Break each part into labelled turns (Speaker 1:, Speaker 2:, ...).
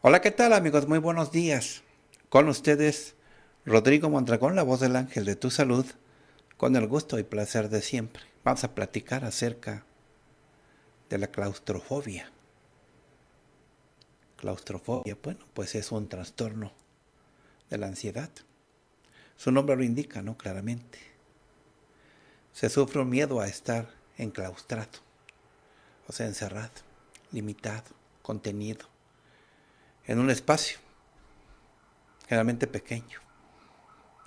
Speaker 1: Hola, ¿qué tal amigos? Muy buenos días. Con ustedes, Rodrigo Mondragón, la voz del ángel de tu salud, con el gusto y placer de siempre. Vamos a platicar acerca de la claustrofobia. Claustrofobia, bueno, pues es un trastorno de la ansiedad. Su nombre lo indica, ¿no? Claramente. Se sufre un miedo a estar enclaustrado, o sea, encerrado, limitado, contenido en un espacio, generalmente pequeño.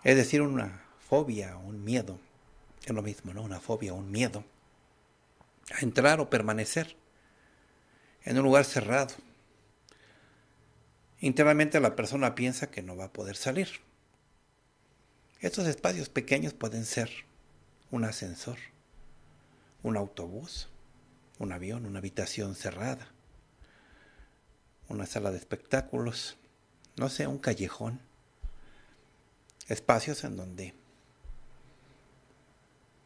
Speaker 1: Es decir, una fobia, o un miedo, es lo mismo, ¿no? Una fobia, o un miedo a entrar o permanecer en un lugar cerrado. Internamente la persona piensa que no va a poder salir. Estos espacios pequeños pueden ser un ascensor, un autobús, un avión, una habitación cerrada, una sala de espectáculos, no sé, un callejón. Espacios en donde,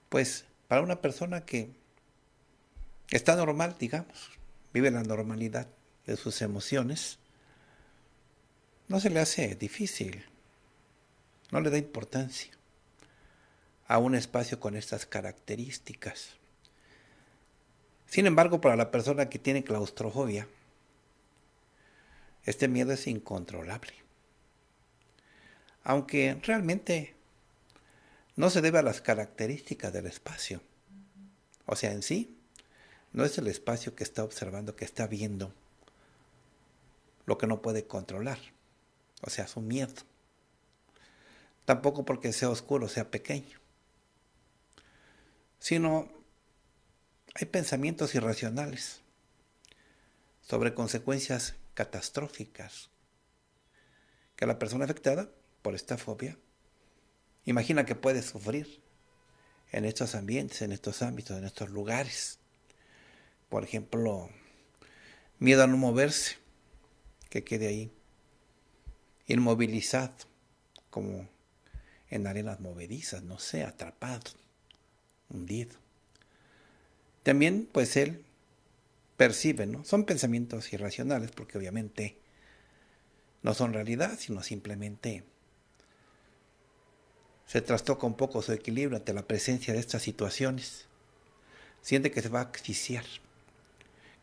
Speaker 1: pues, para una persona que está normal, digamos, vive la normalidad de sus emociones, no se le hace difícil, no le da importancia a un espacio con estas características. Sin embargo, para la persona que tiene claustrofobia, este miedo es incontrolable. Aunque realmente no se debe a las características del espacio. O sea, en sí, no es el espacio que está observando, que está viendo, lo que no puede controlar. O sea, su miedo. Tampoco porque sea oscuro, sea pequeño. Sino hay pensamientos irracionales sobre consecuencias catastróficas que la persona afectada por esta fobia imagina que puede sufrir en estos ambientes, en estos ámbitos, en estos lugares. Por ejemplo, miedo a no moverse, que quede ahí, inmovilizado, como en arenas movedizas, no sé, atrapado, hundido. También, pues él perciben, ¿no? Son pensamientos irracionales porque obviamente no son realidad, sino simplemente se trastoca un poco su equilibrio ante la presencia de estas situaciones. Siente que se va a asfixiar,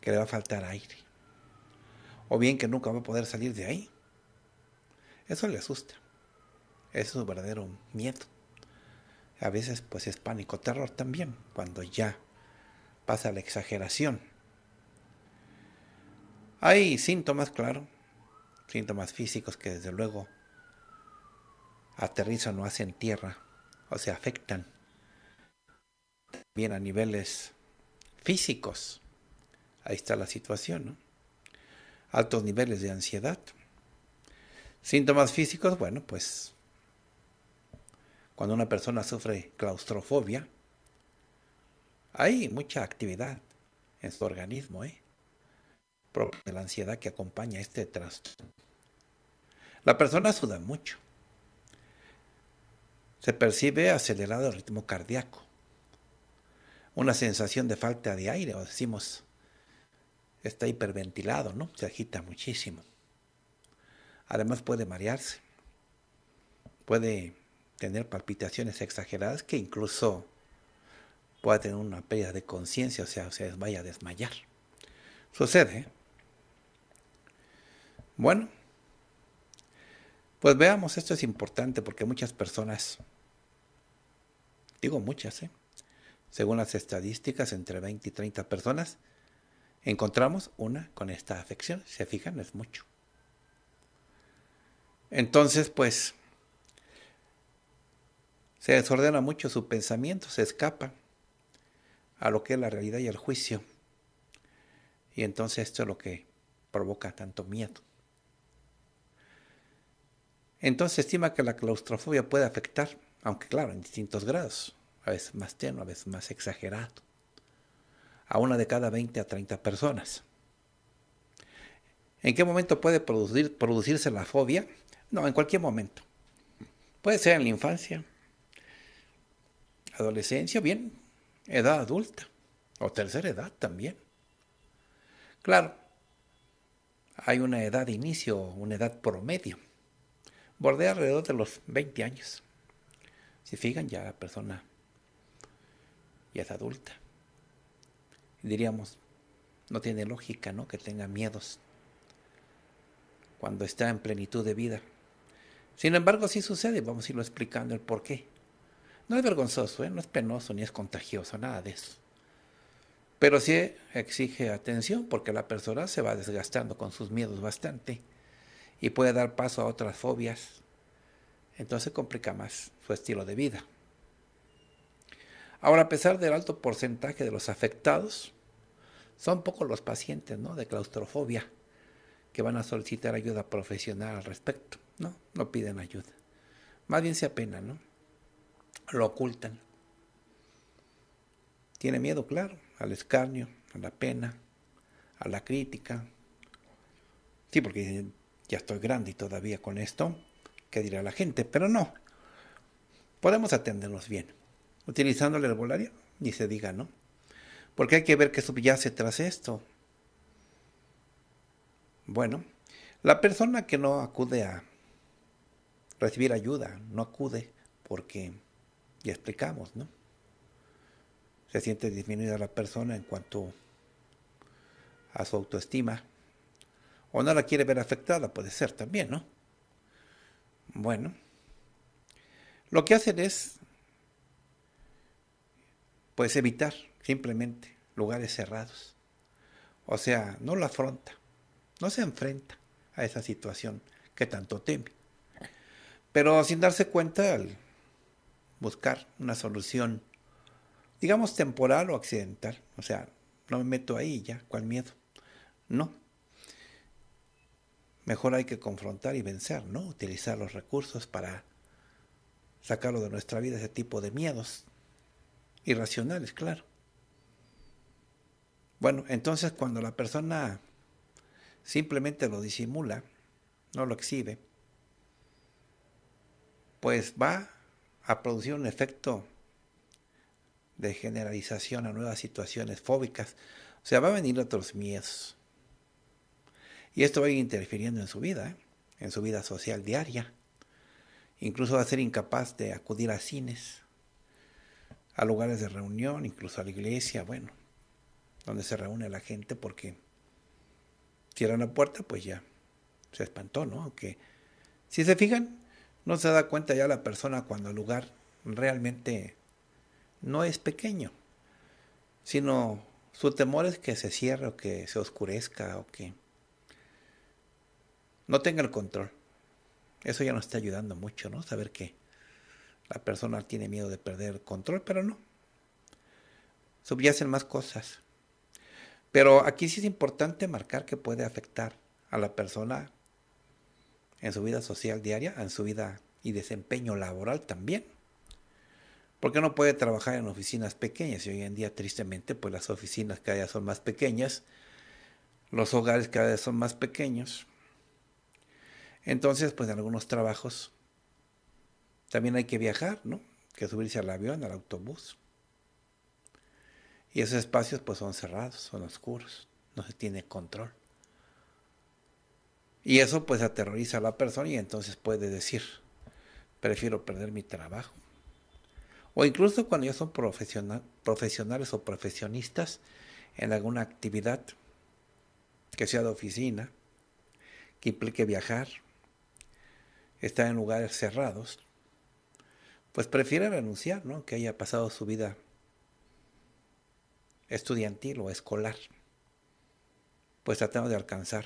Speaker 1: que le va a faltar aire, o bien que nunca va a poder salir de ahí. Eso le asusta. es su verdadero miedo. A veces pues es pánico, terror también, cuando ya pasa la exageración. Hay síntomas, claro, síntomas físicos que desde luego aterrizan o hacen tierra o se afectan bien a niveles físicos. Ahí está la situación, ¿no? Altos niveles de ansiedad. Síntomas físicos, bueno, pues cuando una persona sufre claustrofobia, hay mucha actividad en su organismo, ¿eh? de la ansiedad que acompaña este trastorno. La persona suda mucho. Se percibe acelerado el ritmo cardíaco. Una sensación de falta de aire, o decimos, está hiperventilado, ¿no? Se agita muchísimo. Además puede marearse. Puede tener palpitaciones exageradas que incluso pueda tener una pérdida de conciencia, o sea, se vaya a desmayar. Sucede bueno, pues veamos, esto es importante porque muchas personas, digo muchas, ¿eh? según las estadísticas, entre 20 y 30 personas, encontramos una con esta afección. Se fijan, es mucho. Entonces, pues, se desordena mucho su pensamiento, se escapa a lo que es la realidad y el juicio. Y entonces esto es lo que provoca tanto miedo. Entonces se estima que la claustrofobia puede afectar, aunque claro, en distintos grados, a veces más tenue, a veces más exagerado, a una de cada 20 a 30 personas. ¿En qué momento puede producirse la fobia? No, en cualquier momento. Puede ser en la infancia, adolescencia, bien, edad adulta o tercera edad también. Claro, hay una edad de inicio, una edad promedio bordea alrededor de los 20 años. Si fijan, ya la persona ya es adulta. Diríamos, no tiene lógica, ¿no? Que tenga miedos cuando está en plenitud de vida. Sin embargo, sí sucede, vamos a irlo explicando el por qué. No es vergonzoso, ¿eh? no es penoso, ni es contagioso, nada de eso. Pero sí exige atención porque la persona se va desgastando con sus miedos bastante y puede dar paso a otras fobias. Entonces complica más su estilo de vida. Ahora, a pesar del alto porcentaje de los afectados, son pocos los pacientes ¿no? de claustrofobia que van a solicitar ayuda profesional al respecto. No, no piden ayuda. Más bien se apena, ¿no? Lo ocultan. Tiene miedo, claro, al escarnio, a la pena, a la crítica. Sí, porque ya estoy grande y todavía con esto, ¿qué dirá la gente? Pero no, podemos atendernos bien, utilizando el herbolario, ni se diga, ¿no? Porque hay que ver qué subyace tras esto. Bueno, la persona que no acude a recibir ayuda, no acude porque, ya explicamos, ¿no? Se siente disminuida la persona en cuanto a su autoestima, o no la quiere ver afectada, puede ser también, ¿no? Bueno, lo que hacen es, pues evitar simplemente lugares cerrados. O sea, no la afronta, no se enfrenta a esa situación que tanto teme. Pero sin darse cuenta, al buscar una solución, digamos temporal o accidental, o sea, no me meto ahí ya, ¿cuál miedo? No, Mejor hay que confrontar y vencer, ¿no? Utilizar los recursos para sacarlo de nuestra vida ese tipo de miedos irracionales, claro. Bueno, entonces cuando la persona simplemente lo disimula, no lo exhibe, pues va a producir un efecto de generalización a nuevas situaciones fóbicas. O sea, va a venir otros miedos. Y esto va a ir interfiriendo en su vida, ¿eh? en su vida social diaria. Incluso va a ser incapaz de acudir a cines, a lugares de reunión, incluso a la iglesia, bueno, donde se reúne la gente porque cierran la puerta, pues ya se espantó, ¿no? Aunque si se fijan, no se da cuenta ya la persona cuando el lugar realmente no es pequeño, sino su temor es que se cierre o que se oscurezca o que no tenga el control. Eso ya nos está ayudando mucho, ¿no? Saber que la persona tiene miedo de perder el control, pero no. Subyacen más cosas. Pero aquí sí es importante marcar que puede afectar a la persona en su vida social diaria, en su vida y desempeño laboral también. Porque no puede trabajar en oficinas pequeñas y hoy en día tristemente pues las oficinas cada vez son más pequeñas, los hogares cada vez son más pequeños entonces, pues en algunos trabajos también hay que viajar, ¿no? Que subirse al avión, al autobús. Y esos espacios pues son cerrados, son oscuros, no se tiene control. Y eso pues aterroriza a la persona y entonces puede decir, prefiero perder mi trabajo. O incluso cuando ellos son profesionales o profesionistas en alguna actividad, que sea de oficina, que implique viajar, están en lugares cerrados, pues prefiere renunciar, ¿no? Que haya pasado su vida estudiantil o escolar, pues tratando de alcanzar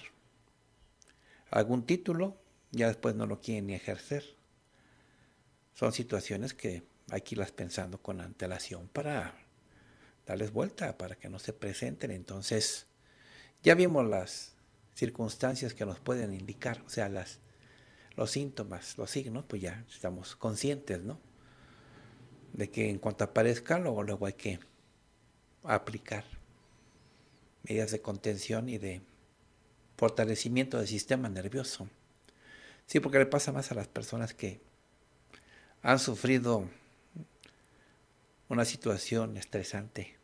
Speaker 1: algún título, ya después no lo quieren ni ejercer. Son situaciones que hay que irlas pensando con antelación para darles vuelta, para que no se presenten. Entonces, ya vimos las circunstancias que nos pueden indicar, o sea, las los síntomas, los signos, pues ya estamos conscientes, ¿no? De que en cuanto aparezca, luego, luego hay que aplicar medidas de contención y de fortalecimiento del sistema nervioso. Sí, porque le pasa más a las personas que han sufrido una situación estresante,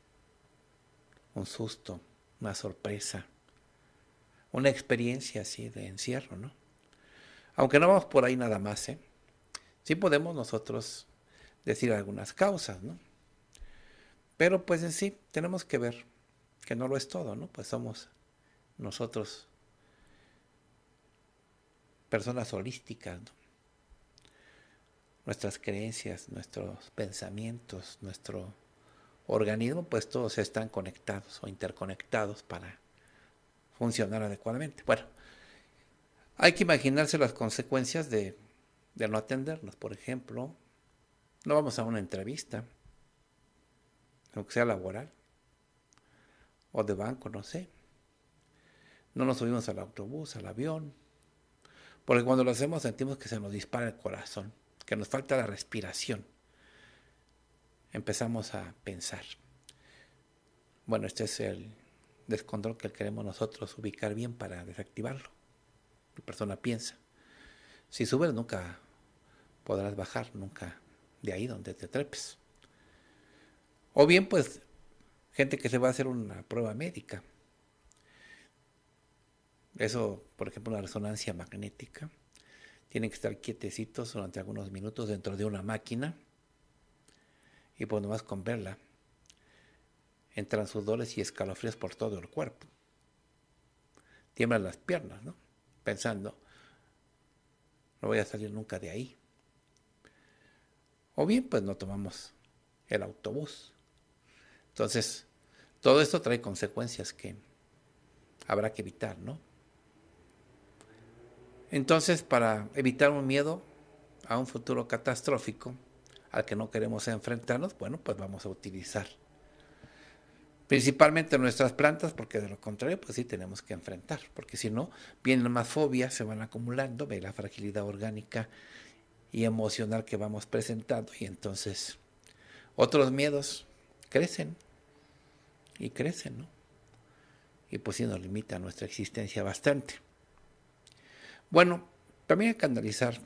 Speaker 1: un susto, una sorpresa, una experiencia así de encierro, ¿no? Aunque no vamos por ahí nada más, ¿eh? sí podemos nosotros decir algunas causas, ¿no? Pero pues en sí tenemos que ver que no lo es todo, ¿no? Pues somos nosotros personas holísticas, ¿no? Nuestras creencias, nuestros pensamientos, nuestro organismo, pues todos están conectados o interconectados para funcionar adecuadamente. Bueno, hay que imaginarse las consecuencias de, no atendernos. Por ejemplo, no vamos a una entrevista, aunque sea laboral, o de banco, no sé. No nos subimos al autobús, al avión, porque cuando lo hacemos sentimos que se nos dispara el corazón, que nos falta la respiración. Empezamos a pensar. Bueno, este es el descontrol que queremos nosotros ubicar bien para desactivarlo la persona piensa. Si subes, nunca podrás bajar, nunca de ahí donde te trepes. O bien, pues, gente que se va a hacer una prueba médica. Eso, por ejemplo, una resonancia magnética. Tienen que estar quietecitos durante algunos minutos dentro de una máquina. Y pues nomás con verla, entran sudores y escalofríos por todo el cuerpo. Tiemblan las piernas, ¿no? pensando, no voy a salir nunca de ahí. O bien, pues no tomamos el autobús. Entonces, todo esto trae consecuencias que habrá que evitar, ¿no? Entonces, para evitar un miedo a un futuro catastrófico al que no queremos enfrentarnos, bueno, pues vamos a utilizar principalmente nuestras plantas, porque de lo contrario, pues sí tenemos que enfrentar, porque si no, vienen más fobias, se van acumulando, ve la fragilidad orgánica y emocional que vamos presentando, y entonces otros miedos crecen y crecen, ¿no? Y pues sí nos limita nuestra existencia bastante. Bueno, también hay que analizar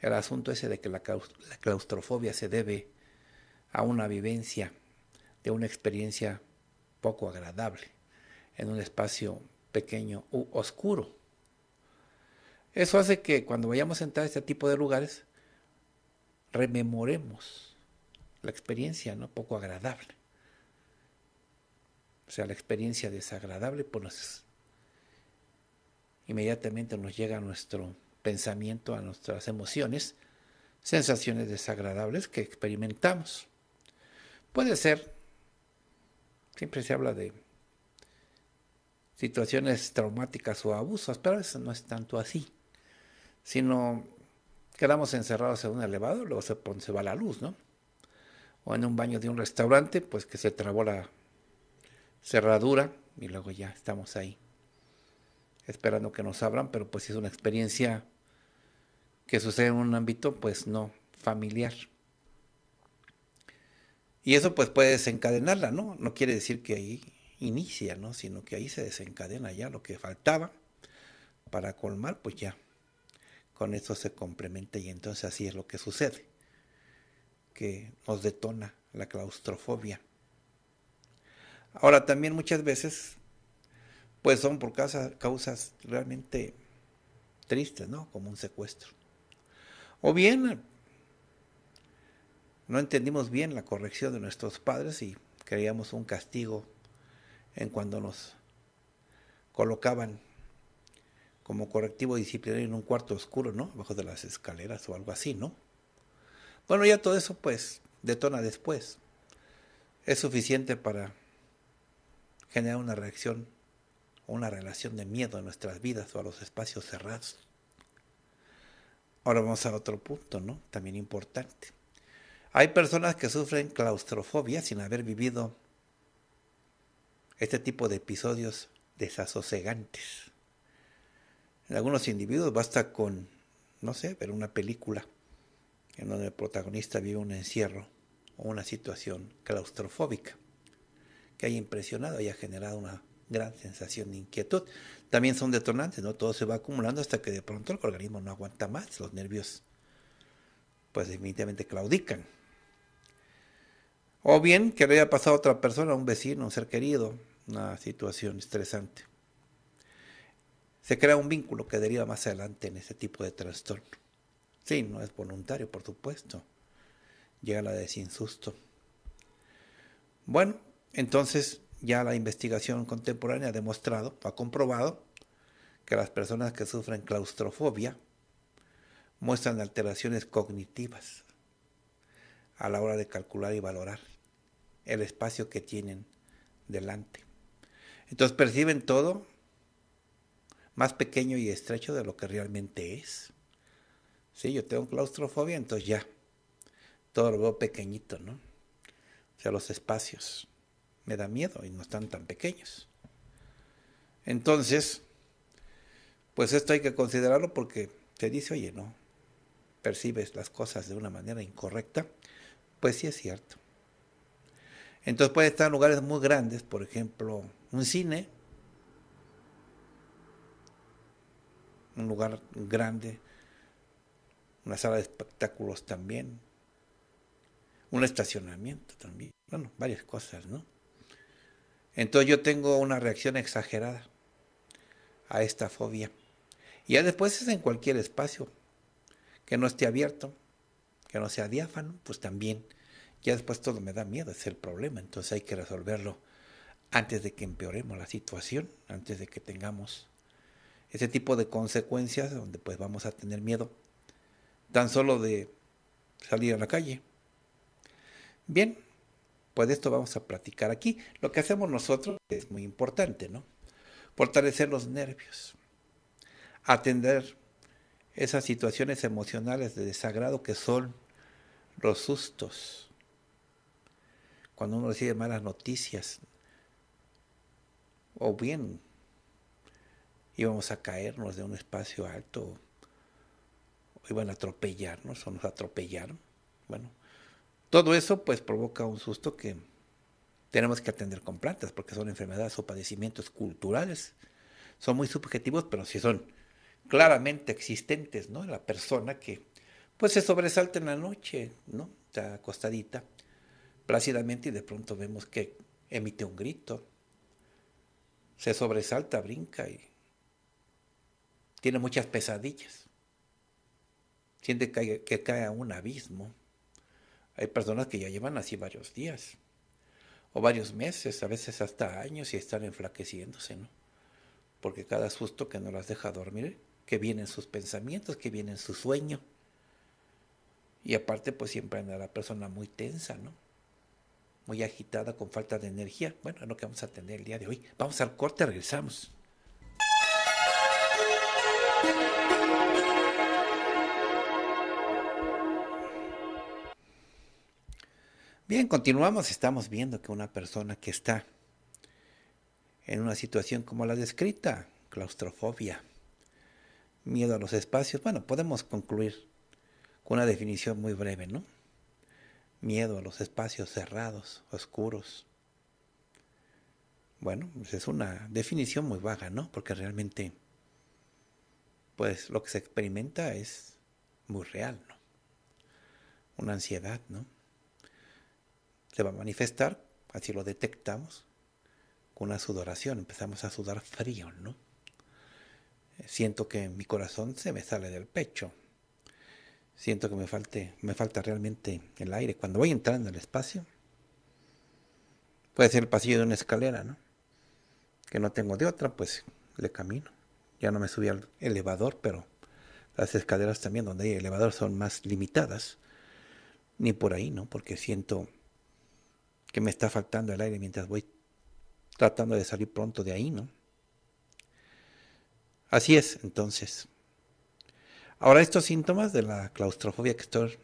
Speaker 1: el asunto ese de que la claustrofobia se debe a una vivencia de una experiencia poco agradable en un espacio pequeño u oscuro. Eso hace que cuando vayamos a entrar a este tipo de lugares, rememoremos la experiencia ¿no? poco agradable. O sea, la experiencia desagradable, pues inmediatamente nos llega a nuestro pensamiento, a nuestras emociones, sensaciones desagradables que experimentamos. Puede ser Siempre se habla de situaciones traumáticas o abusos, pero eso no es tanto así, sino quedamos encerrados en un elevador, luego se, se va la luz, ¿no? O en un baño de un restaurante, pues que se trabó la cerradura y luego ya estamos ahí, esperando que nos abran, pero pues es una experiencia que sucede en un ámbito, pues no familiar. Y eso pues puede desencadenarla, ¿no? No quiere decir que ahí inicia, ¿no? Sino que ahí se desencadena ya lo que faltaba para colmar, pues ya. Con eso se complementa y entonces así es lo que sucede, que nos detona la claustrofobia. Ahora también muchas veces, pues son por causas realmente tristes, ¿no? Como un secuestro. O bien no entendimos bien la corrección de nuestros padres y creíamos un castigo en cuando nos colocaban como correctivo disciplinario en un cuarto oscuro, ¿no? Abajo de las escaleras o algo así, ¿no? Bueno, ya todo eso pues detona después. Es suficiente para generar una reacción una relación de miedo a nuestras vidas o a los espacios cerrados. Ahora vamos a otro punto, ¿no? También importante. Hay personas que sufren claustrofobia sin haber vivido este tipo de episodios desasosegantes. En algunos individuos basta con, no sé, ver una película en donde el protagonista vive un encierro o una situación claustrofóbica que haya impresionado, haya generado una gran sensación de inquietud. También son detonantes, ¿no? Todo se va acumulando hasta que de pronto el organismo no aguanta más, los nervios pues definitivamente claudican. O bien que le haya pasado a otra persona, un vecino, un ser querido, una situación estresante. Se crea un vínculo que deriva más adelante en ese tipo de trastorno. Sí, no es voluntario, por supuesto. Llega la de sin susto. Bueno, entonces ya la investigación contemporánea ha demostrado, ha comprobado, que las personas que sufren claustrofobia muestran alteraciones cognitivas a la hora de calcular y valorar el espacio que tienen delante. Entonces perciben todo más pequeño y estrecho de lo que realmente es. Sí, yo tengo claustrofobia, entonces ya. Todo lo veo pequeñito, ¿no? O sea, los espacios. Me da miedo y no están tan pequeños. Entonces, pues esto hay que considerarlo porque te dice, oye, no, percibes las cosas de una manera incorrecta. Pues sí es cierto. Entonces puede estar en lugares muy grandes, por ejemplo, un cine, un lugar grande, una sala de espectáculos también, un estacionamiento también, bueno, varias cosas, ¿no? Entonces yo tengo una reacción exagerada a esta fobia. Y ya después es en cualquier espacio que no esté abierto, que no sea diáfano, pues también ya después todo me da miedo, es el problema, entonces hay que resolverlo antes de que empeoremos la situación, antes de que tengamos ese tipo de consecuencias donde pues vamos a tener miedo tan solo de salir a la calle. Bien, pues esto vamos a platicar aquí. Lo que hacemos nosotros es muy importante, ¿no? Fortalecer los nervios, atender esas situaciones emocionales de desagrado que son los sustos, cuando uno recibe malas noticias, o bien íbamos a caernos de un espacio alto, o iban a atropellarnos, o nos atropellaron. Bueno, todo eso pues provoca un susto que tenemos que atender con plantas, porque son enfermedades o padecimientos culturales. Son muy subjetivos, pero si son claramente existentes, ¿no? La persona que pues se sobresalta en la noche, ¿no? Está acostadita plácidamente y de pronto vemos que emite un grito, se sobresalta, brinca y tiene muchas pesadillas. Siente que, cae a un abismo. Hay personas que ya llevan así varios días o varios meses, a veces hasta años y están enflaqueciéndose, ¿no? Porque cada susto que no las deja dormir, que vienen sus pensamientos, que vienen su sueño. Y aparte, pues siempre anda la persona muy tensa, ¿no? muy agitada, con falta de energía. Bueno, es lo que vamos a atender el día de hoy. Vamos al corte, regresamos. Bien, continuamos. Estamos viendo que una persona que está en una situación como la descrita, claustrofobia, miedo a los espacios, bueno, podemos concluir con una definición muy breve, ¿no? miedo a los espacios cerrados, oscuros. Bueno, pues es una definición muy vaga, ¿no? Porque realmente, pues lo que se experimenta es muy real, ¿no? Una ansiedad, ¿no? Se va a manifestar, así lo detectamos, con una sudoración, empezamos a sudar frío, ¿no? Siento que mi corazón se me sale del pecho, Siento que me, falte, me falta realmente el aire. Cuando voy entrando al espacio, puede ser el pasillo de una escalera, ¿no? Que no tengo de otra, pues le camino. Ya no me subí al elevador, pero las escaleras también donde hay elevador son más limitadas. Ni por ahí, ¿no? Porque siento que me está faltando el aire mientras voy tratando de salir pronto de ahí, ¿no? Así es, entonces. Ahora estos síntomas de la claustrofobia que estoy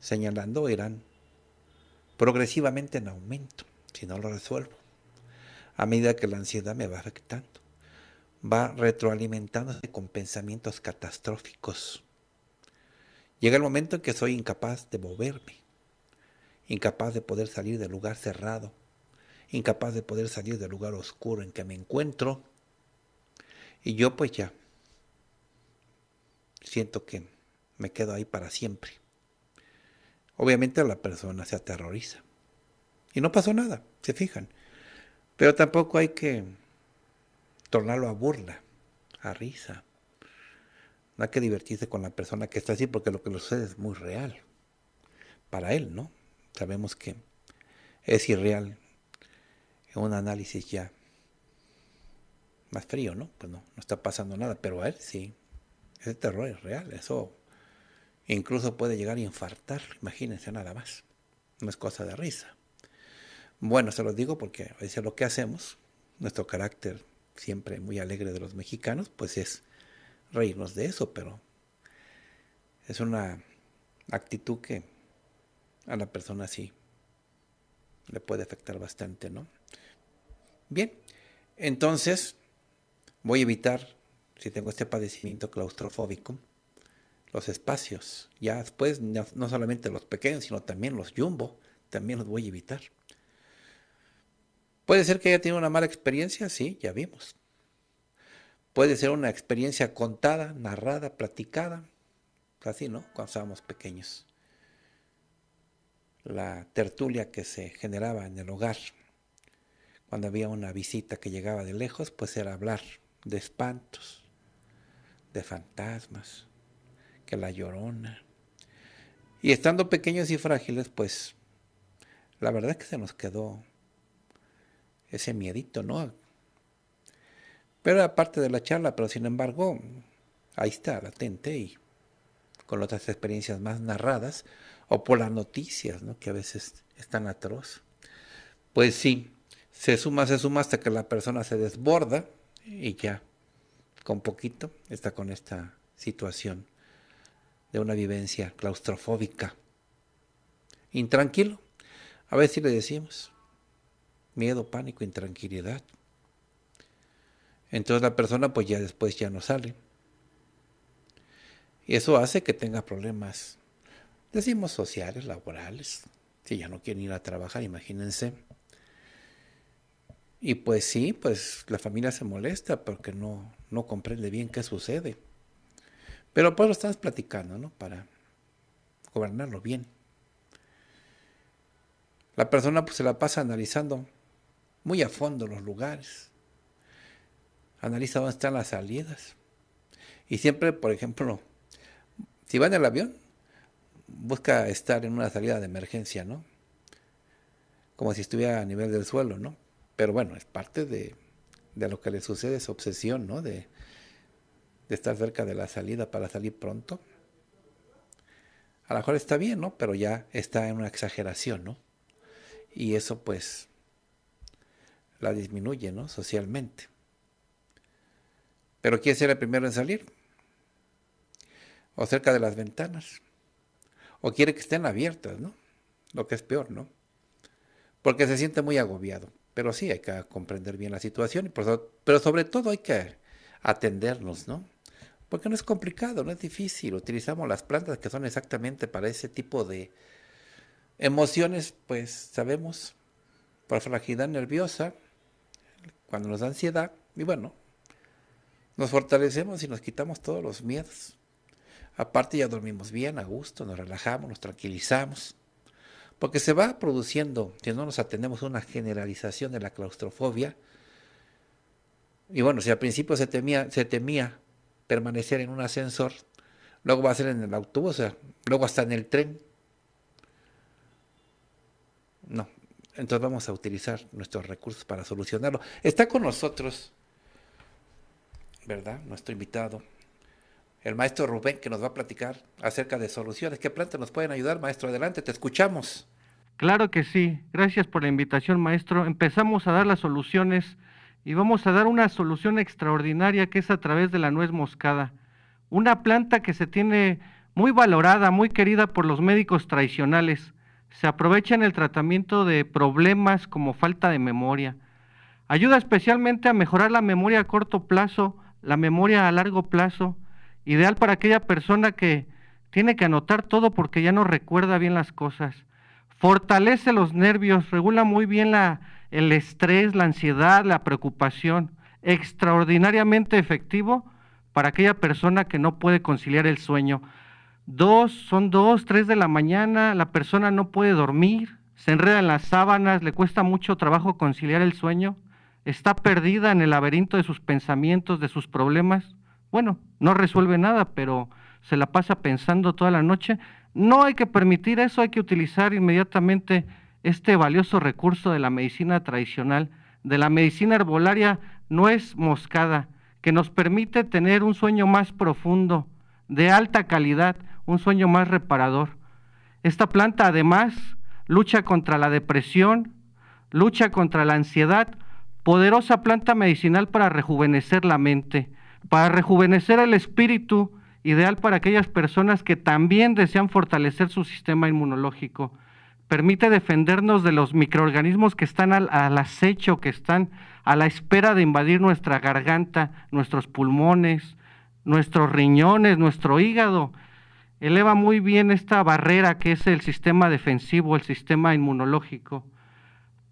Speaker 1: señalando eran progresivamente en aumento si no lo resuelvo. A medida que la ansiedad me va afectando, va retroalimentándose con pensamientos catastróficos. Llega el momento en que soy incapaz de moverme, incapaz de poder salir del lugar cerrado, incapaz de poder salir del lugar oscuro en que me encuentro. Y yo pues ya siento que me quedo ahí para siempre. Obviamente la persona se aterroriza. Y no pasó nada, se fijan. Pero tampoco hay que tornarlo a burla, a risa. No hay que divertirse con la persona que está así porque lo que le sucede es muy real. Para él, ¿no? Sabemos que es irreal. En un análisis ya más frío, ¿no? Pues no, no está pasando nada, pero a él sí, ese terror es real, eso incluso puede llegar a infartar, imagínense nada más. No es cosa de risa. Bueno, se los digo porque a veces lo que hacemos, nuestro carácter siempre muy alegre de los mexicanos, pues es reírnos de eso, pero es una actitud que a la persona sí le puede afectar bastante, ¿no? Bien, entonces voy a evitar si tengo este padecimiento claustrofóbico, los espacios, ya después no, solamente los pequeños, sino también los jumbo, también los voy a evitar. Puede ser que haya tenido una mala experiencia, sí, ya vimos. Puede ser una experiencia contada, narrada, platicada, así, ¿no? Cuando estábamos pequeños. La tertulia que se generaba en el hogar, cuando había una visita que llegaba de lejos, pues era hablar de espantos, de fantasmas, que la llorona. Y estando pequeños y frágiles, pues la verdad que se nos quedó ese miedito, ¿no? Pero aparte de la charla, pero sin embargo, ahí está, latente y con otras experiencias más narradas o por las noticias, ¿no? Que a veces están atroz. Pues sí, se suma, se suma hasta que la persona se desborda y ya con poquito está con esta situación de una vivencia claustrofóbica. Intranquilo. A veces le decimos miedo, pánico, intranquilidad. Entonces la persona pues ya después ya no sale. Y eso hace que tenga problemas, decimos sociales, laborales. Si ya no quieren ir a trabajar, imagínense. Y pues sí, pues la familia se molesta porque no, no comprende bien qué sucede. Pero pues lo estás platicando, ¿no? Para gobernarlo bien. La persona pues, se la pasa analizando muy a fondo los lugares. Analiza dónde están las salidas. Y siempre, por ejemplo, si va en el avión, busca estar en una salida de emergencia, ¿no? Como si estuviera a nivel del suelo, ¿no? Pero bueno, es parte de de lo que le sucede esa obsesión, ¿no? De, estar cerca de la salida para salir pronto. A lo mejor está bien, ¿no? Pero ya está en una exageración, ¿no? Y eso pues la disminuye, ¿no? Socialmente. Pero quiere ser el primero en salir. O cerca de las ventanas. O quiere que estén abiertas, ¿no? Lo que es peor, ¿no? Porque se siente muy agobiado. Pero sí, hay que comprender bien la situación, pero sobre todo hay que atendernos, ¿no? Porque no es complicado, no es difícil. Utilizamos las plantas que son exactamente para ese tipo de emociones, pues sabemos, por fragilidad nerviosa, cuando nos da ansiedad, y bueno, nos fortalecemos y nos quitamos todos los miedos. Aparte ya dormimos bien, a gusto, nos relajamos, nos tranquilizamos. Porque se va produciendo, si no nos atendemos una generalización de la claustrofobia, y bueno, si al principio se temía, se temía permanecer en un ascensor, luego va a ser en el autobús, o sea, luego hasta en el tren. No, entonces vamos a utilizar nuestros recursos para solucionarlo. Está con nosotros, ¿verdad? Nuestro invitado, el maestro Rubén que nos va a platicar acerca de soluciones. ¿Qué plantas nos pueden ayudar, maestro? Adelante, te
Speaker 2: escuchamos. Claro que sí. Gracias por la invitación, maestro. Empezamos a dar las soluciones y vamos a dar una solución extraordinaria que es a través de la nuez moscada. Una planta que se tiene muy valorada, muy querida por los médicos tradicionales. Se aprovecha en el tratamiento de problemas como falta de memoria. Ayuda especialmente a mejorar la memoria a corto plazo, la memoria a largo plazo, Ideal para aquella persona que tiene que anotar todo porque ya no recuerda bien las cosas. Fortalece los nervios, regula muy bien el estrés, la ansiedad, la preocupación. Extraordinariamente efectivo para aquella persona que no puede conciliar el sueño. Dos, son dos, tres de la mañana, la persona no puede dormir, se enreda en las sábanas, le cuesta mucho trabajo conciliar el sueño, está perdida en el laberinto de sus pensamientos, de sus problemas bueno, no resuelve nada, pero se la pasa pensando toda la noche. No hay que permitir eso, hay que utilizar inmediatamente este valioso recurso de la medicina tradicional, de la medicina herbolaria no es moscada, que nos permite tener un sueño más profundo, de alta calidad, un sueño más reparador. Esta planta además lucha contra la depresión, lucha contra la ansiedad, poderosa planta medicinal para rejuvenecer la mente para rejuvenecer el espíritu, ideal para aquellas personas que también desean fortalecer su sistema inmunológico. Permite defendernos de los microorganismos que están al, acecho, que están a la espera de invadir nuestra garganta, nuestros pulmones, nuestros riñones, nuestro hígado. Eleva muy bien esta barrera que es el sistema defensivo, el sistema inmunológico.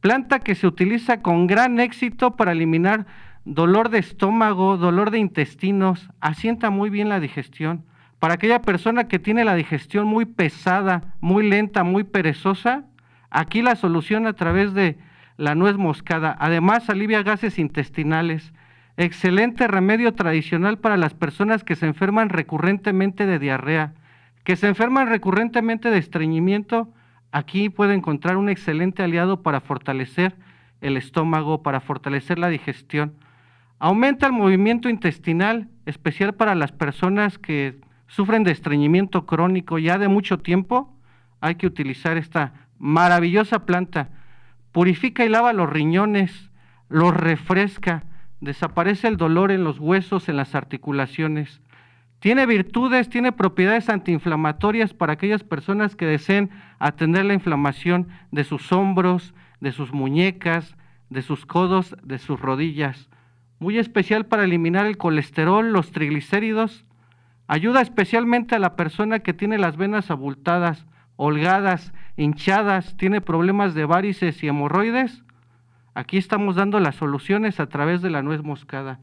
Speaker 2: Planta que se utiliza con gran éxito para eliminar dolor de estómago, dolor de intestinos, asienta muy bien la digestión. Para aquella persona que tiene la digestión muy pesada, muy lenta, muy perezosa, aquí la solución a través de la nuez moscada. Además, alivia gases intestinales. Excelente remedio tradicional para las personas que se enferman recurrentemente de diarrea, que se enferman recurrentemente de estreñimiento. Aquí puede encontrar un excelente aliado para fortalecer el estómago, para fortalecer la digestión. Aumenta el movimiento intestinal, especial para las personas que sufren de estreñimiento crónico ya de mucho tiempo. Hay que utilizar esta maravillosa planta. Purifica y lava los riñones, los refresca, desaparece el dolor en los huesos, en las articulaciones. Tiene virtudes, tiene propiedades antiinflamatorias para aquellas personas que deseen atender la inflamación de sus hombros, de sus muñecas, de sus codos, de sus rodillas muy especial para eliminar el colesterol, los triglicéridos. Ayuda especialmente a la persona que tiene las venas abultadas, holgadas, hinchadas, tiene problemas de varices y hemorroides. Aquí estamos dando las soluciones a través de la nuez moscada.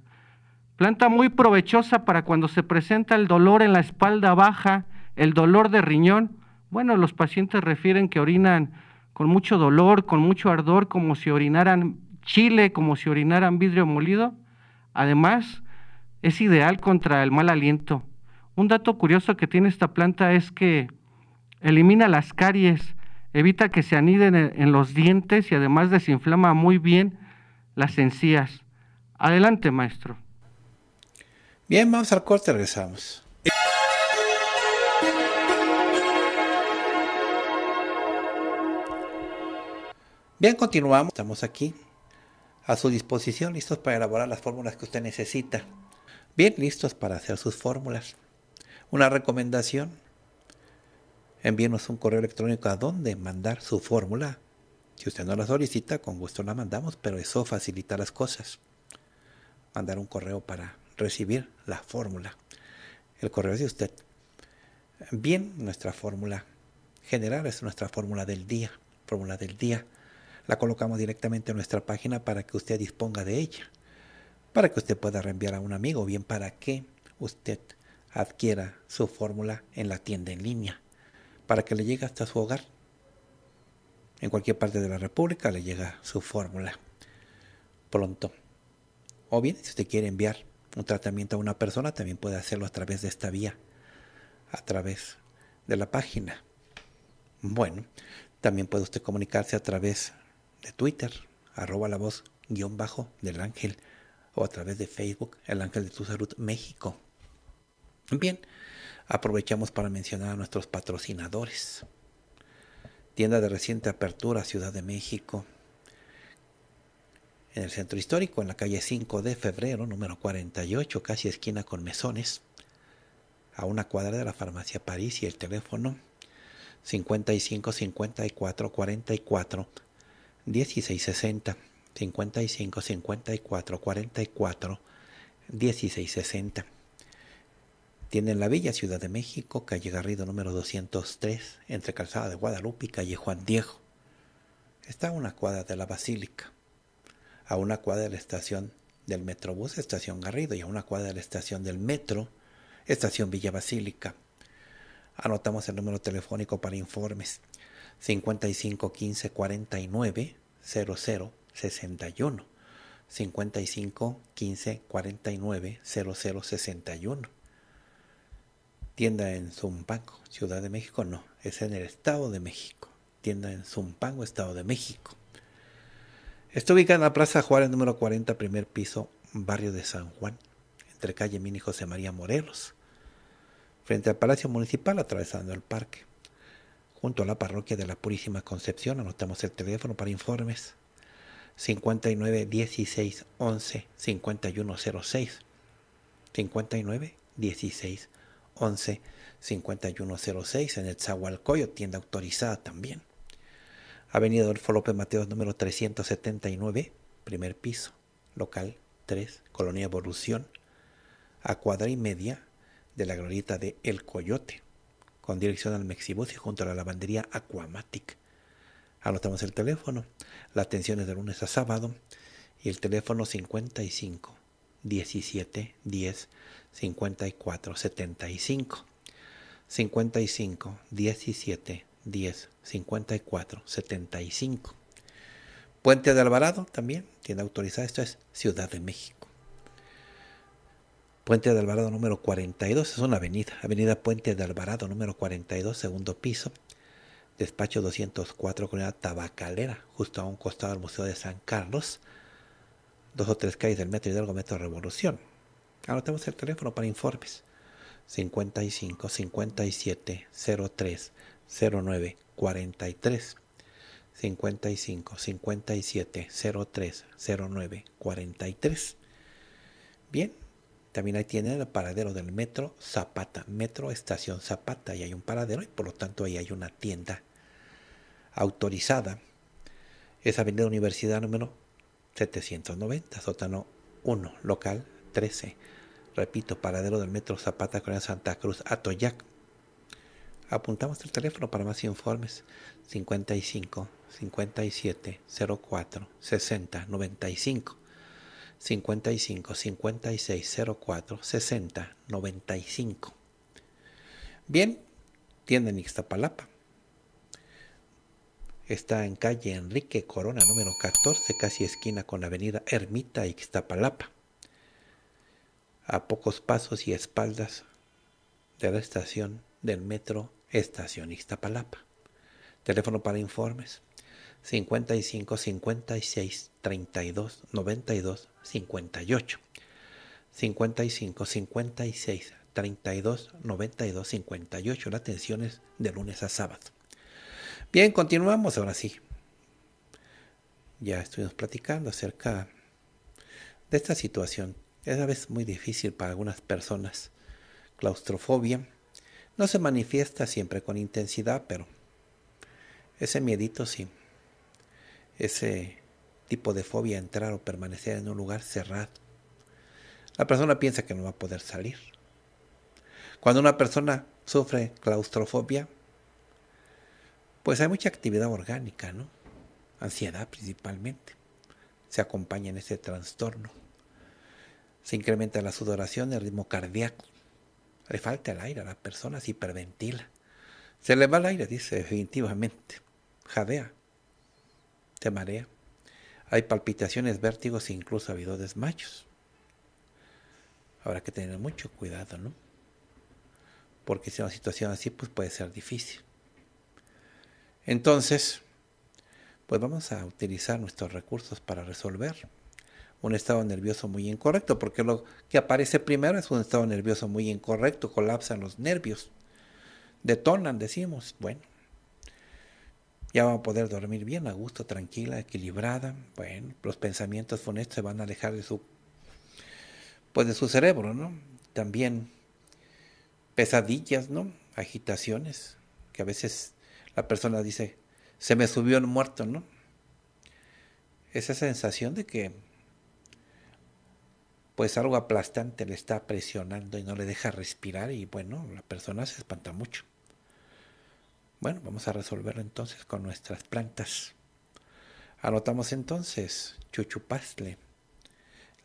Speaker 2: Planta muy provechosa para cuando se presenta el dolor en la espalda baja, el dolor de riñón. Bueno, los pacientes refieren que orinan con mucho dolor, con mucho ardor, como si orinaran chile, como si orinaran vidrio molido. Además, es ideal contra el mal aliento. Un dato curioso que tiene esta planta es que elimina las caries, evita que se aniden en los dientes y además desinflama muy bien las encías. Adelante, maestro. Bien, vamos al corte, regresamos.
Speaker 1: Bien, continuamos. Estamos aquí a su disposición listos para elaborar las fórmulas que usted necesita. Bien listos para hacer sus fórmulas. Una recomendación. Envíenos un correo electrónico a donde mandar su fórmula. Si usted no la solicita, con gusto la mandamos, pero eso facilita las cosas. Mandar un correo para recibir la fórmula. El correo es de usted. Bien, nuestra fórmula general es nuestra fórmula del día. Fórmula del día la colocamos directamente en nuestra página para que usted disponga de ella, para que usted pueda reenviar a un amigo, bien para que usted adquiera su fórmula en la tienda en línea, para que le llegue hasta su hogar. En cualquier parte de la República le llega su fórmula pronto. O bien, si usted quiere enviar un tratamiento a una persona, también puede hacerlo a través de esta vía, a través de la página. Bueno, también puede usted comunicarse a través de Twitter, arroba la voz guión bajo del ángel, o a través de Facebook, el ángel de tu salud México. Bien, aprovechamos para mencionar a nuestros patrocinadores. Tienda de reciente apertura, Ciudad de México, en el centro histórico, en la calle 5 de febrero, número 48, casi esquina con mesones, a una cuadra de la farmacia París y el teléfono 55 54 44 1660 55 54 44 1660. Tienen la Villa Ciudad de México, calle Garrido número 203, entre Calzada de Guadalupe y calle Juan Diego. Está a una cuadra de la Basílica, a una cuadra de la estación del Metrobús, estación Garrido, y a una cuadra de la estación del Metro, estación Villa Basílica. Anotamos el número telefónico para informes 55 15 49 00 61. 55 15 49 61. Tienda en Zumpango, Ciudad de México, no, es en el Estado de México. Tienda en Zumpango, Estado de México. Está ubicada en la Plaza Juárez número 40, primer piso, barrio de San Juan, entre calle Mini José María Morelos, frente al Palacio Municipal, atravesando el parque junto a la parroquia de la Purísima Concepción. Anotamos el teléfono para informes 59 16 11 51 06 59 16 11 51 06 en el Zahualcoyo, tienda autorizada también. Avenida Adolfo López Mateos número 379, primer piso, local 3, Colonia Evolución, a cuadra y media de la glorieta de El Coyote con dirección al Mexibus y junto a la lavandería Aquamatic. Anotamos el teléfono. La atención es de lunes a sábado y el teléfono 55 17 10 54 75. 55 17 10 54 75. Puente de Alvarado también tiene autorizada, esto es Ciudad de México. Puente de Alvarado número 42, es una avenida, Avenida Puente de Alvarado número 42, segundo piso, despacho 204, comunidad Tabacalera, justo a un costado del Museo de San Carlos, dos o tres calles del Metro Hidalgo, Metro Revolución. Anotemos el teléfono para informes. 55 57 03 09 43 55 57 03 09 43 Bien, también ahí tienen el paradero del metro Zapata, metro estación Zapata, y hay un paradero y por lo tanto ahí hay una tienda autorizada. Es Avenida Universidad número 790, sótano 1, local 13. Repito, paradero del metro Zapata, Corea Santa Cruz, Atoyac. Apuntamos el teléfono para más informes 55 57 04 60 95. 55 56 04 60 95. Bien, tienda Ixtapalapa. Está en calle Enrique Corona, número 14, casi esquina con avenida Ermita Ixtapalapa. A pocos pasos y espaldas de la estación del metro Estación Ixtapalapa. Teléfono para informes 55 56 32 92 58 55 56 32 92 58 las tensiones de lunes a sábado bien continuamos ahora sí ya estuvimos platicando acerca de esta situación es a veces muy difícil para algunas personas claustrofobia no se manifiesta siempre con intensidad pero ese miedito sí ese tipo de fobia entrar o permanecer en un lugar cerrado. La persona piensa que no va a poder salir. Cuando una persona sufre claustrofobia, pues hay mucha actividad orgánica, ¿no? Ansiedad principalmente. Se acompaña en ese trastorno. Se incrementa la sudoración, el ritmo cardíaco. Le falta el aire a la persona, se hiperventila. Se le va el aire, dice definitivamente. Jadea te marea. Hay palpitaciones, vértigos e incluso ha habido desmayos. Habrá que tener mucho cuidado, ¿no? Porque si una situación así, pues puede ser difícil. Entonces, pues vamos a utilizar nuestros recursos para resolver un estado nervioso muy incorrecto, porque lo que aparece primero es un estado nervioso muy incorrecto, colapsan los nervios, detonan, decimos, bueno, ya va a poder dormir bien, a gusto, tranquila, equilibrada. Bueno, los pensamientos funestos se van a alejar de su, pues de su cerebro, ¿no? También pesadillas, ¿no? Agitaciones, que a veces la persona dice, se me subió el muerto, ¿no? Esa sensación de que pues algo aplastante le está presionando y no le deja respirar y bueno, la persona se espanta mucho. Bueno, vamos a resolverlo entonces con nuestras plantas. Anotamos entonces chuchupastle,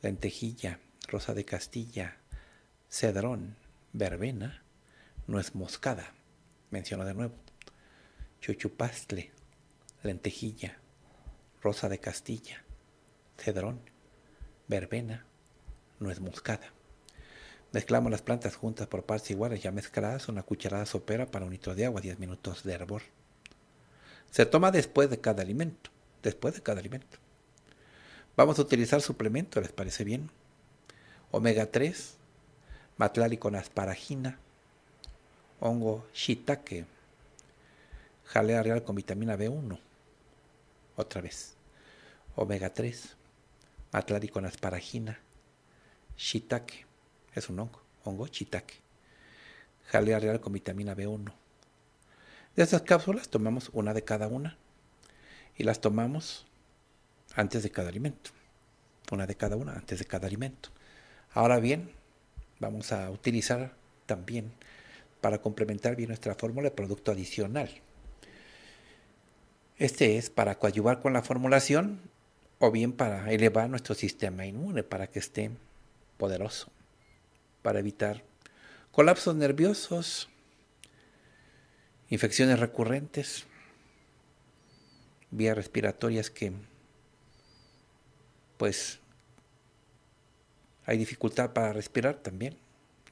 Speaker 1: lentejilla, rosa de castilla, cedrón, verbena, nuez moscada. Menciono de nuevo. Chuchupastle, lentejilla, rosa de castilla, cedrón, verbena, nuez moscada. Mezclamos las plantas juntas por partes iguales ya mezcladas, una cucharada sopera para un litro de agua, 10 minutos de hervor. Se toma después de cada alimento, después de cada alimento. Vamos a utilizar suplemento, ¿les parece bien? Omega 3, matlali con asparagina, hongo shiitake, jalea real con vitamina B1, otra vez, omega 3, matlali con asparagina, shiitake es un hongo, hongo chitaque. Jalea real con vitamina B1. De estas cápsulas tomamos una de cada una y las tomamos antes de cada alimento. Una de cada una antes de cada alimento. Ahora bien, vamos a utilizar también para complementar bien nuestra fórmula de producto adicional. Este es para coadyuvar con la formulación o bien para elevar nuestro sistema inmune para que esté poderoso para evitar colapsos nerviosos, infecciones recurrentes, vías respiratorias que pues hay dificultad para respirar también,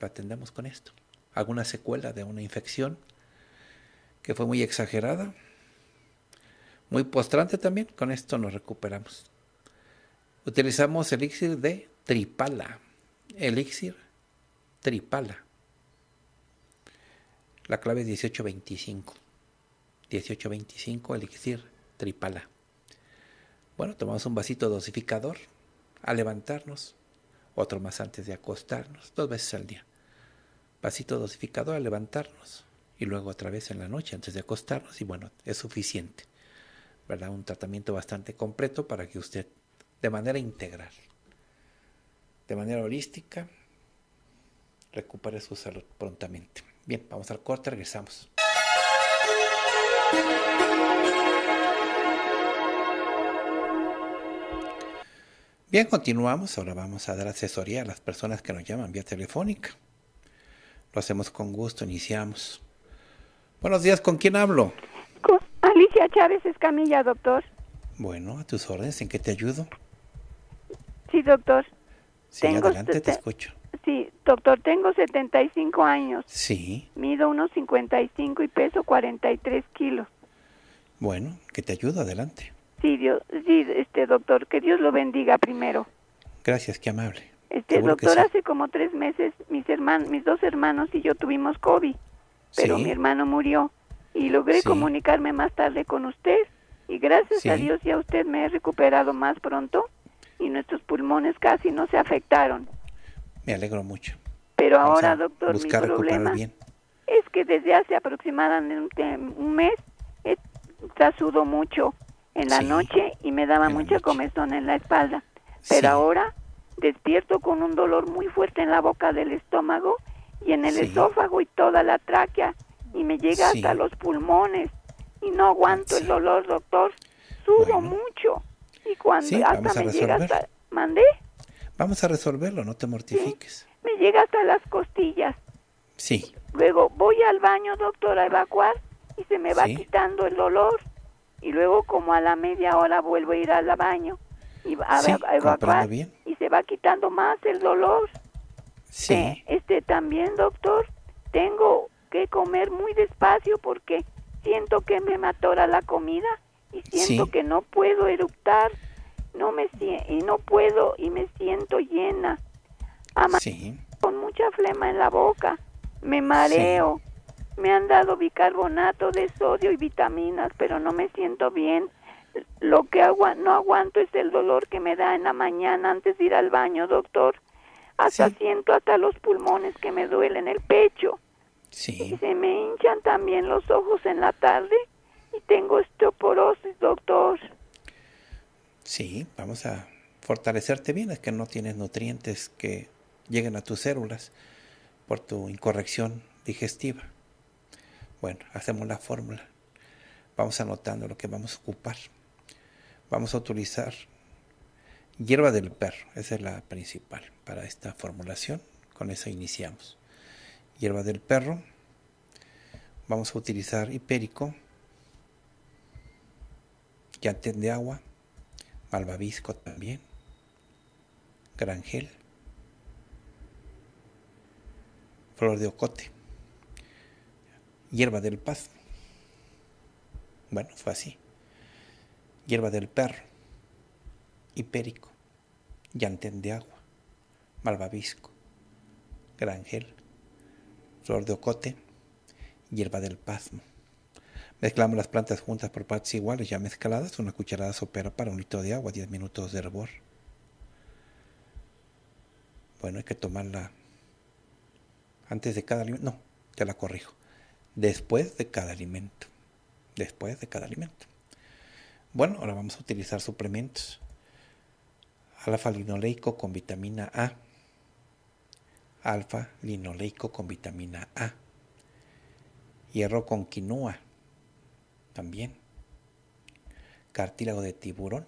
Speaker 1: la atendemos con esto. Alguna secuela de una infección que fue muy exagerada, muy postrante también, con esto nos recuperamos. Utilizamos elixir de tripala, elixir Tripala. La clave es 1825. 1825 elixir Tripala. Bueno, tomamos un vasito dosificador a levantarnos, otro más antes de acostarnos, dos veces al día. Vasito dosificador a levantarnos y luego otra vez en la noche antes de acostarnos y bueno, es suficiente. ¿Verdad? Un tratamiento bastante completo para que usted de manera integral, de manera holística, recupere su salud prontamente. Bien, vamos al corte, regresamos. Bien, continuamos. Ahora vamos a dar asesoría a las personas que nos llaman vía telefónica. Lo hacemos con gusto, iniciamos. Buenos días, ¿con quién hablo?
Speaker 3: Con Alicia Chávez Escamilla, doctor.
Speaker 1: Bueno, a tus órdenes, ¿en qué te ayudo? Sí, doctor. Sí, adelante, te escucho.
Speaker 3: Sí, doctor, tengo 75 años.
Speaker 1: Sí.
Speaker 3: Mido unos 55 y peso 43 kilos.
Speaker 1: Bueno, que te ayuda, adelante.
Speaker 3: Sí, Dios, sí, este doctor, que Dios lo bendiga primero.
Speaker 1: Gracias, qué amable. Este doctor, hace
Speaker 3: como tres meses mis mis dos hermanos y yo tuvimos COVID, pero mi hermano murió y logré comunicarme más tarde con usted y gracias a Dios a usted me he recuperado más pronto y nuestros pulmones casi no se afectaron.
Speaker 1: Me alegro mucho. Pero ahora, doctor, mi problema
Speaker 3: es que desde hace aproximadamente un mes he, sudo mucho en la noche y me daba mucha comezón en la espalda. Pero ahora despierto con un dolor muy fuerte en la boca del estómago y en el esófago y toda la tráquea y me llega hasta los pulmones y no aguanto el dolor, doctor. Sudo mucho y cuando hasta me llega hasta mandé
Speaker 1: Vamos a resolverlo, no te mortifiques.
Speaker 3: Me llega hasta las costillas. Sí. Luego voy al baño, doctor, a evacuar y se me va quitando el dolor. Y luego como a la media hora vuelvo a ir al baño y a, evacuar y se va quitando más el dolor. Sí. Eh, este también, doctor, tengo que comer muy despacio porque siento que me matora la comida y siento que no puedo eructar no me y no puedo y me siento llena. Con mucha flema en la boca. Me mareo. Me han dado bicarbonato de sodio y vitaminas, pero no me siento bien. Lo que no aguanto es el dolor que me da en la mañana antes de ir al baño, doctor. Hasta siento hasta los pulmones que me duelen el pecho. Y se me hinchan también los ojos en la tarde y tengo osteoporosis, doctor.
Speaker 1: Sí, vamos a fortalecerte bien, es que no tienes nutrientes que lleguen a tus células por tu incorrección digestiva. Bueno, hacemos la fórmula. Vamos anotando lo que vamos a ocupar. Vamos a utilizar hierba del perro, esa es la principal para esta formulación. Con eso iniciamos. Hierba del perro. Vamos a utilizar hipérico, yantén de agua, Malvavisco también, Grangel, Flor de Ocote, Hierba del Paz. Bueno, fue así. Hierba del Perro, Hipérico, Llantén de Agua, Malvavisco, Grangel, Flor de Ocote, Hierba del Pasmo. Mezclamos las plantas juntas por partes iguales ya mezcladas, una cucharada sopera para un litro de agua, 10 minutos de hervor. Bueno, hay que tomarla antes de cada alimento. No, ya la corrijo. Después de cada alimento. Después de cada alimento. Bueno, ahora vamos a utilizar suplementos. Alfa linoleico con vitamina A. Alfa linoleico con vitamina A. Hierro con quinoa también. Cartílago de tiburón.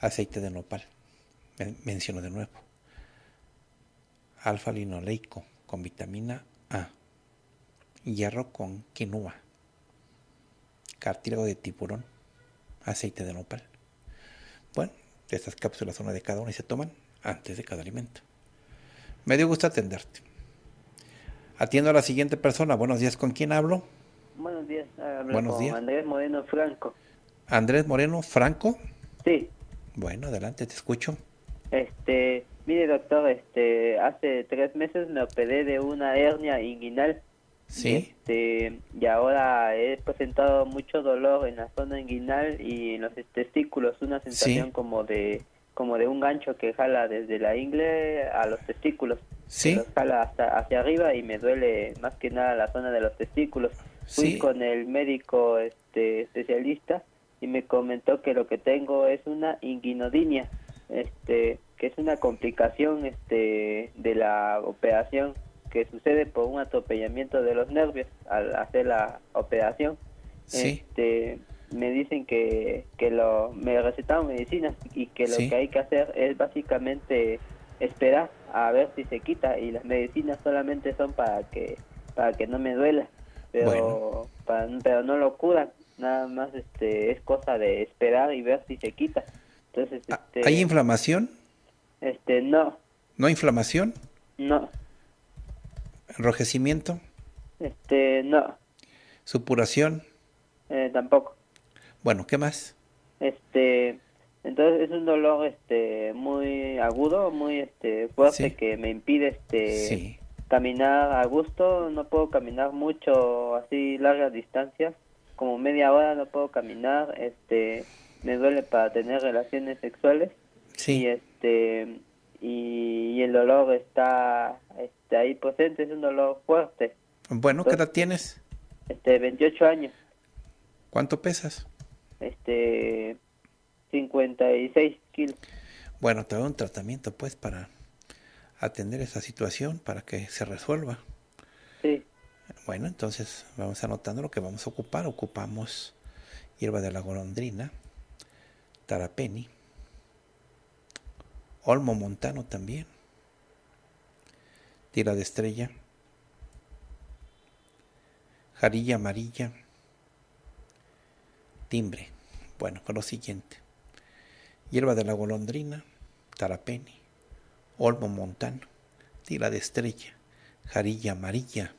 Speaker 1: Aceite de nopal. Menciono de nuevo. Alfa linoleico con vitamina A. Hierro con quinoa. Cartílago de tiburón. Aceite de nopal. Bueno, estas cápsulas son una de cada una y se toman antes de cada alimento. Me dio gusto atenderte. Atiendo a la siguiente persona. Buenos días, ¿con quién hablo?
Speaker 4: Buenos días. Buenos días. Andrés Moreno Franco.
Speaker 1: Andrés Moreno Franco. Sí. Bueno, adelante, te escucho.
Speaker 4: Este, mire doctor, este, hace tres meses me operé de una hernia inguinal. Sí. Este, y ahora he presentado mucho dolor en la zona inguinal y en los testículos, una sensación como de como de un gancho que jala desde la ingle a los testículos. Sí. jala hasta hacia arriba y me duele más que nada la zona de los testículos fui con el médico este, especialista y me comentó que lo que tengo es una inguinodinia, este, que es una complicación este, de la operación que sucede por un atropellamiento de los nervios al hacer la operación. Este, me dicen que, que lo, me recetaron medicinas y que lo que hay que hacer es básicamente esperar a ver si se quita y las medicinas solamente son para que, para que no me duela pero, bueno. pero no lo curan. Nada más este es cosa de esperar y ver si se quita. Entonces, ah, este ¿Hay
Speaker 1: inflamación?
Speaker 4: Este, no.
Speaker 1: ¿No hay inflamación? No. ¿Enrojecimiento?
Speaker 4: Este, no.
Speaker 1: ¿Supuración?
Speaker 4: Eh, tampoco.
Speaker 1: Bueno, ¿qué más?
Speaker 4: Este, entonces es un dolor este muy agudo, muy este fuerte que me impide este sí caminar a gusto, no puedo caminar mucho así largas distancias, como media hora no puedo caminar, este me duele para tener relaciones sexuales sí. y este y, el dolor está, este, ahí presente, es un dolor fuerte.
Speaker 1: Bueno, ¿qué edad tienes?
Speaker 4: Este, 28 años.
Speaker 1: ¿Cuánto pesas?
Speaker 4: Este, 56 kilos.
Speaker 1: Bueno, te doy un tratamiento pues para atender esa situación para que se resuelva. Sí. Bueno, entonces vamos anotando lo que vamos a ocupar. Ocupamos hierba de la golondrina, tarapeni, olmo montano también, tira de estrella, jarilla amarilla, timbre. Bueno, con lo siguiente. Hierba de la golondrina, tarapeni, olmo montano, tira de estrella, jarilla amarilla,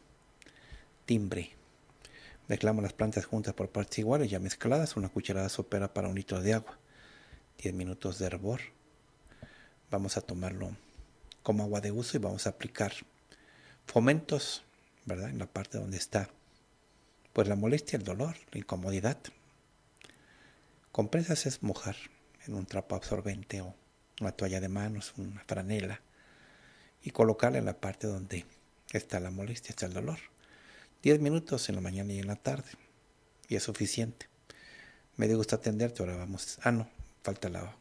Speaker 1: timbre. Mezclamos las plantas juntas por partes iguales, ya mezcladas, una cucharada sopera para un litro de agua, 10 minutos de hervor. Vamos a tomarlo como agua de uso y vamos a aplicar fomentos, ¿verdad? En la parte donde está, pues la molestia, el dolor, la incomodidad. Compresas es mojar en un trapo absorbente o una toalla de manos, una franela, y colocarla en la parte donde está la molestia, está el dolor. 10 minutos en la mañana y en la tarde, y es suficiente. Me dio gusto atenderte, ahora vamos. Ah, no, falta la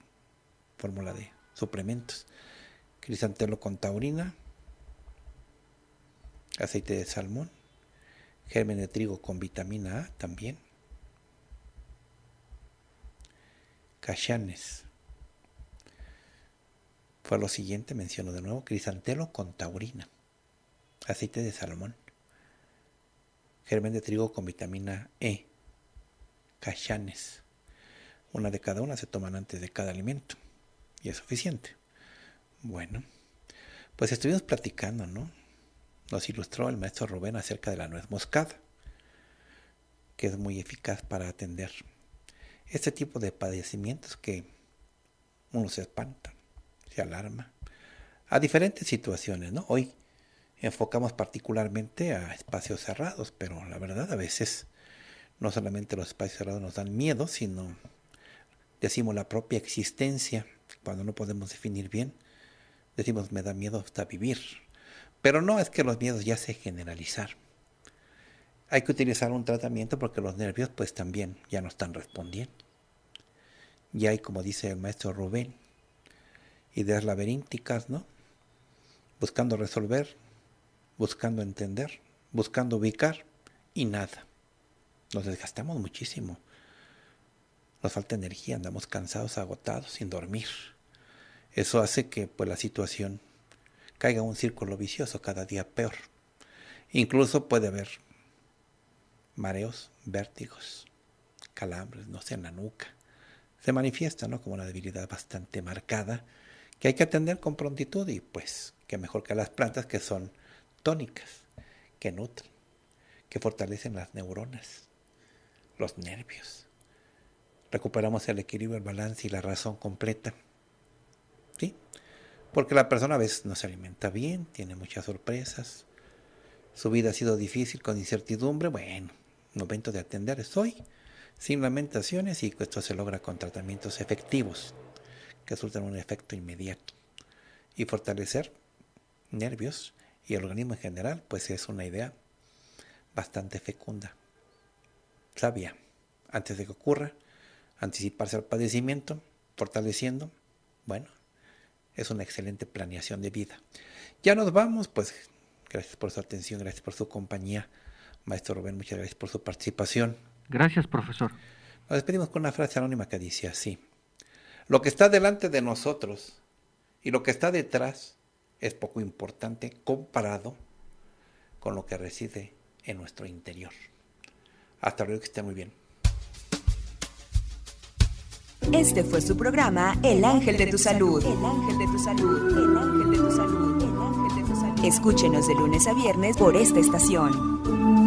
Speaker 1: fórmula de suplementos. Crisantelo con taurina, aceite de salmón, germen de trigo con vitamina A también, cachanes fue lo siguiente, menciono de nuevo, crisantelo con taurina, aceite de salmón, germen de trigo con vitamina E, cachanes. Una de cada una se toman antes de cada alimento y es suficiente. Bueno, pues estuvimos platicando, ¿no? Nos ilustró el maestro Rubén acerca de la nuez moscada, que es muy eficaz para atender este tipo de padecimientos que uno se espanta alarma a diferentes situaciones, ¿no? Hoy enfocamos particularmente a espacios cerrados, pero la verdad a veces no solamente los espacios cerrados nos dan miedo, sino decimos la propia existencia, cuando no podemos definir bien, decimos me da miedo hasta vivir. Pero no es que los miedos ya se generalizar. Hay que utilizar un tratamiento porque los nervios pues también ya no están respondiendo. Y hay, como dice el maestro Rubén, ideas laberínticas, ¿no? Buscando resolver, buscando entender, buscando ubicar y nada. Nos desgastamos muchísimo. Nos falta energía, andamos cansados, agotados, sin dormir. Eso hace que pues, la situación caiga en un círculo vicioso cada día peor. Incluso puede haber mareos, vértigos, calambres, no sé, en la nuca. Se manifiesta ¿no? como una debilidad bastante marcada que hay que atender con prontitud y pues que mejor que las plantas que son tónicas, que nutren, que fortalecen las neuronas, los nervios. Recuperamos el equilibrio, el balance y la razón completa. ¿Sí? Porque la persona a veces no se alimenta bien, tiene muchas sorpresas, su vida ha sido difícil con incertidumbre. Bueno, momento de atender es hoy, sin lamentaciones y esto se logra con tratamientos efectivos que resultan un efecto inmediato. Y fortalecer nervios y el organismo en general, pues es una idea bastante fecunda, sabia, antes de que ocurra, anticiparse al padecimiento, fortaleciendo, bueno, es una excelente planeación de vida. Ya nos vamos, pues gracias por su atención, gracias por su compañía. Maestro Rubén, muchas gracias por su participación. Gracias, profesor. Nos despedimos con una frase anónima que dice así. Lo que está delante de nosotros y lo que está detrás es poco importante comparado con lo que reside en nuestro interior. Hasta luego, que esté muy bien.
Speaker 3: Este fue su programa El Ángel de tu Salud. El Ángel de tu Salud. El Ángel de tu Salud. El Ángel de tu Salud. Escúchenos de lunes a viernes por esta estación.